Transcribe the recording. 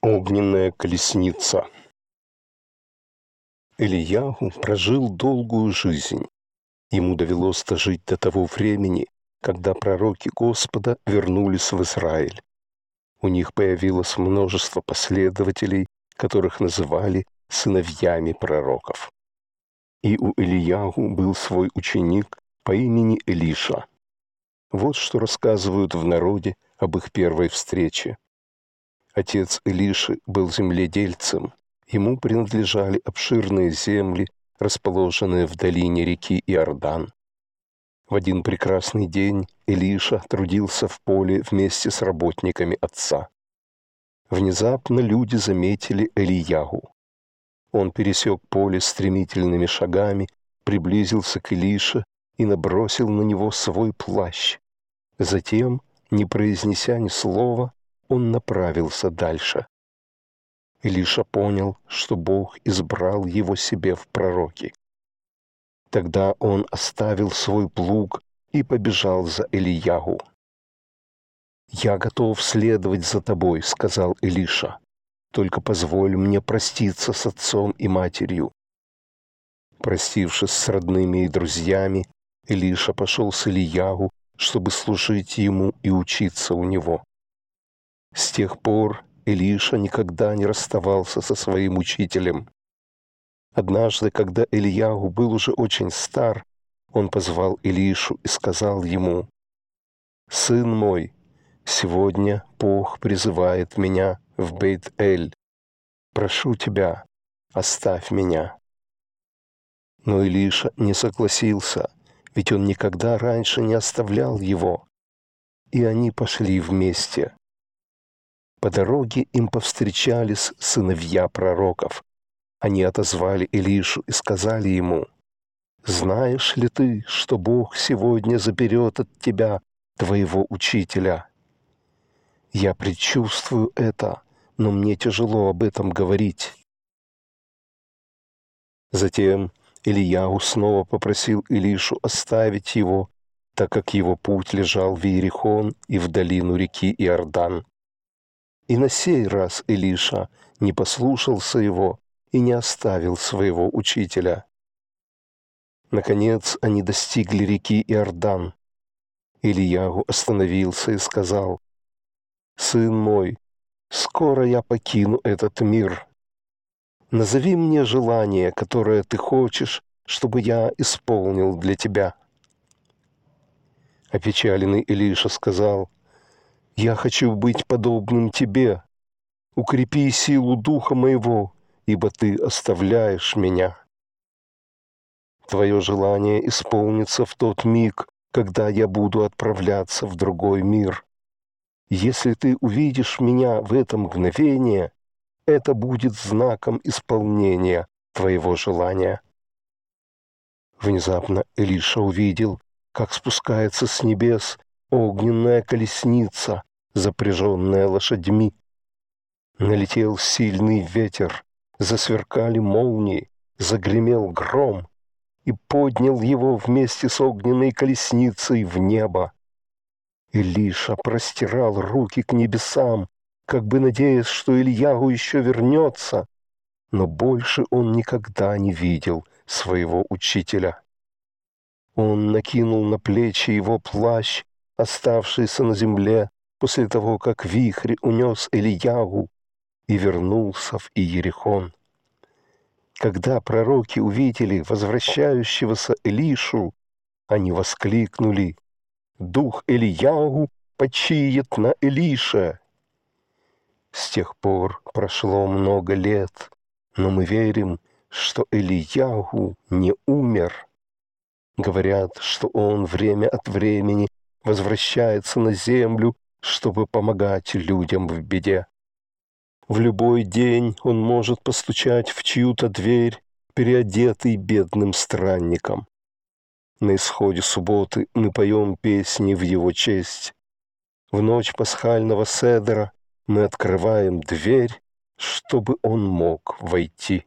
Огненная колесница. Ильяху прожил долгую жизнь. Ему довелось дожить до того времени, когда пророки Господа вернулись в Израиль. У них появилось множество последователей, которых называли сыновьями пророков. И у Ильяху был свой ученик по имени Элиша. Вот что рассказывают в народе об их первой встрече. Отец Илиши был земледельцем. Ему принадлежали обширные земли, расположенные в долине реки Иордан. В один прекрасный день Илиша трудился в поле вместе с работниками отца. Внезапно люди заметили Элиягу. Он пересек поле стремительными шагами, приблизился к Илише и набросил на него свой плащ. Затем, не произнеся ни слова, он направился дальше. Илиша понял, что Бог избрал его себе в пророки. Тогда он оставил свой плуг и побежал за Илиягу. «Я готов следовать за тобой», — сказал Илиша. «Только позволь мне проститься с отцом и матерью». Простившись с родными и друзьями, Илиша пошел с Ильягу, чтобы служить ему и учиться у него. С тех пор Илиша никогда не расставался со своим учителем. Однажды, когда Ильяу был уже очень стар, он позвал Илишу и сказал ему, «Сын мой, сегодня Бог призывает меня в Бейт-Эль. Прошу тебя, оставь меня». Но Илиша не согласился, ведь он никогда раньше не оставлял его. И они пошли вместе. По дороге им повстречались сыновья пророков. Они отозвали Илишу и сказали ему, «Знаешь ли ты, что Бог сегодня заберет от тебя твоего учителя?» «Я предчувствую это, но мне тяжело об этом говорить». Затем Ильяу снова попросил Илишу оставить его, так как его путь лежал в Иерихон и в долину реки Иордан. И на сей раз Илиша не послушался его и не оставил своего учителя. Наконец они достигли реки Иордан. Ильягу остановился и сказал, «Сын мой, скоро я покину этот мир. Назови мне желание, которое ты хочешь, чтобы я исполнил для тебя». Опечаленный Илиша сказал, я хочу быть подобным Тебе. Укрепи силу духа моего, ибо Ты оставляешь меня. Твое желание исполнится в тот миг, когда я буду отправляться в другой мир. Если ты увидишь меня в это мгновение, это будет знаком исполнения твоего желания. Внезапно Элиша увидел, как спускается с небес огненная колесница, запряженная лошадьми. Налетел сильный ветер, засверкали молнии, загремел гром и поднял его вместе с огненной колесницей в небо. Илиша простирал руки к небесам, как бы надеясь, что Ильягу еще вернется, но больше он никогда не видел своего учителя. Он накинул на плечи его плащ, оставшийся на земле, после того, как вихрь унес Ильягу и вернулся в Иерихон. Когда пророки увидели возвращающегося Элишу, они воскликнули «Дух Ильягу почиет на Элиша». С тех пор прошло много лет, но мы верим, что Ильягу не умер. Говорят, что он время от времени возвращается на землю чтобы помогать людям в беде. В любой день он может постучать в чью-то дверь, переодетый бедным странником. На исходе субботы мы поем песни в его честь. В ночь пасхального седра мы открываем дверь, чтобы он мог войти.